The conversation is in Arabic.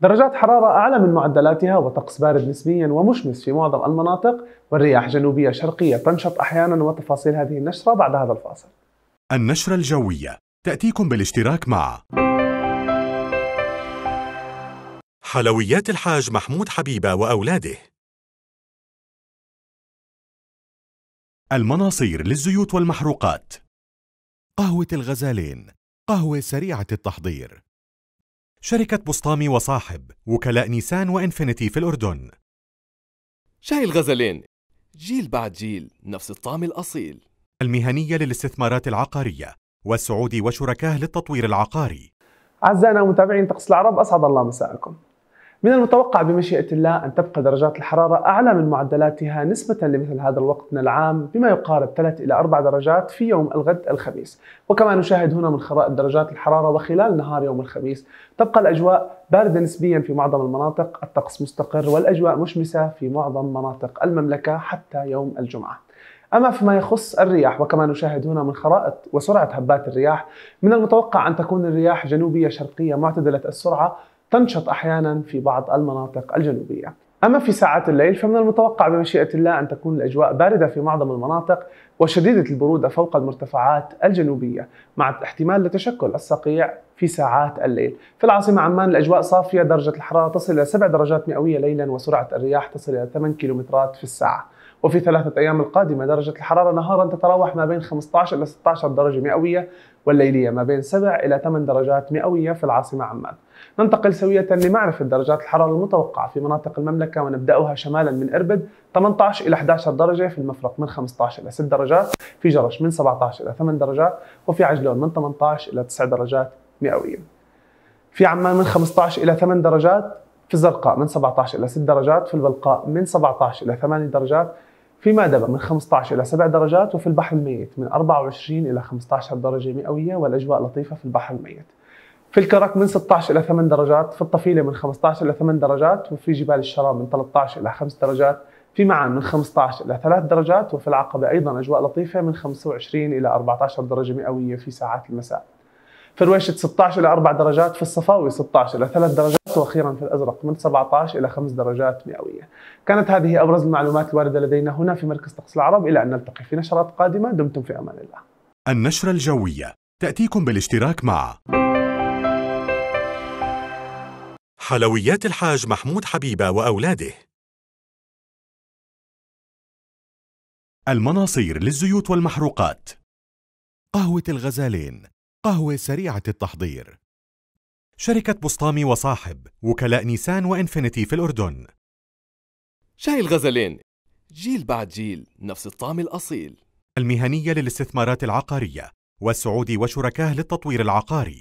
درجات حرارة أعلى من معدلاتها وطقس بارد نسبيا ومشمس في معظم المناطق والرياح جنوبية شرقية تنشط أحيانا وتفاصيل هذه النشرة بعد هذا الفاصل النشرة الجوية تأتيكم بالاشتراك مع حلويات الحاج محمود حبيبة وأولاده المناصير للزيوت والمحروقات قهوة الغزالين قهوة سريعة التحضير شركة بسطامي وصاحب وكلاء نيسان وإنفينيتي في الأردن شاي الغزلين جيل بعد جيل نفس الطعم الأصيل المهنية للاستثمارات العقارية والسعودي وشركاه للتطوير العقاري أعزائنا متابعين طقس العرب أسعد الله مساءكم من المتوقع بمشيئة الله أن تبقى درجات الحرارة أعلى من معدلاتها نسبة لمثل هذا الوقت من العام بما يقارب 3 إلى 4 درجات في يوم الغد الخميس وكما نشاهد هنا من خرائط درجات الحرارة وخلال نهار يوم الخميس تبقى الأجواء باردة نسبيا في معظم المناطق الطقس مستقر والأجواء مشمسة في معظم مناطق المملكة حتى يوم الجمعة أما فيما يخص الرياح وكما نشاهد هنا من خرائط وسرعة هبات الرياح من المتوقع أن تكون الرياح جنوبية شرقية معتدلة السرعة تنشط أحيانا في بعض المناطق الجنوبية أما في ساعات الليل فمن المتوقع بمشيئة الله أن تكون الأجواء باردة في معظم المناطق وشديدة البرودة فوق المرتفعات الجنوبية مع احتمال لتشكل الصقيع في ساعات الليل في العاصمة عمان الأجواء صافية درجة الحرارة تصل إلى 7 درجات مئوية ليلا وسرعة الرياح تصل إلى 8 كيلومترات في الساعة وفي ثلاثة أيام القادمة درجة الحرارة نهارا تتراوح ما بين 15 إلى 16 درجة مئوية والليلية ما بين 7 إلى 8 درجات مئوية في العاصمة عمان ننتقل سوية لمعرفة درجات الحرارة المتوقعة في مناطق المملكة ونبدأها شمالا من إربد 18 إلى 11 درجة في المفرق من 15 إلى 6 درجات في جرش من 17 إلى 8 درجات وفي عجلون من 18 إلى 9 درجات مئوية في عمان من 15 إلى 8 درجات في الزرقاء من 17 إلى 6 درجات في البلقاء من 17 إلى 8 درجات في مأدبة من 15 إلى 7 درجات وفي البحر الميت من 24 إلى 15 درجة مئوية والأجواء لطيفة في البحر الميت في الكرك من 16 إلى 8 درجات في الطفيلة من 15 إلى 8 درجات وفي جبال الشراب من 13 إلى 5 درجات في معان من 15 إلى 3 درجات وفي العقبة أيضا أجواء لطيفة من 25 إلى 14 درجة مئوية في ساعات المساء في رويشة 16 إلى 4 درجات في الصفاوي 16 إلى 3 درجات واخيرا في الازرق من 17 الى 5 درجات مئويه. كانت هذه ابرز المعلومات الوارده لدينا هنا في مركز طقس العرب الى ان نلتقي في نشرات قادمه دمتم في امان الله. النشره الجويه تاتيكم بالاشتراك مع حلويات الحاج محمود حبيبه واولاده المناصير للزيوت والمحروقات قهوه الغزالين قهوه سريعه التحضير شركة بسطامي وصاحب وكلاء نيسان وإنفينيتي في الأردن شاي الغزلين جيل بعد جيل نفس الطعم الأصيل المهنية للاستثمارات العقارية والسعودي وشركاه للتطوير العقاري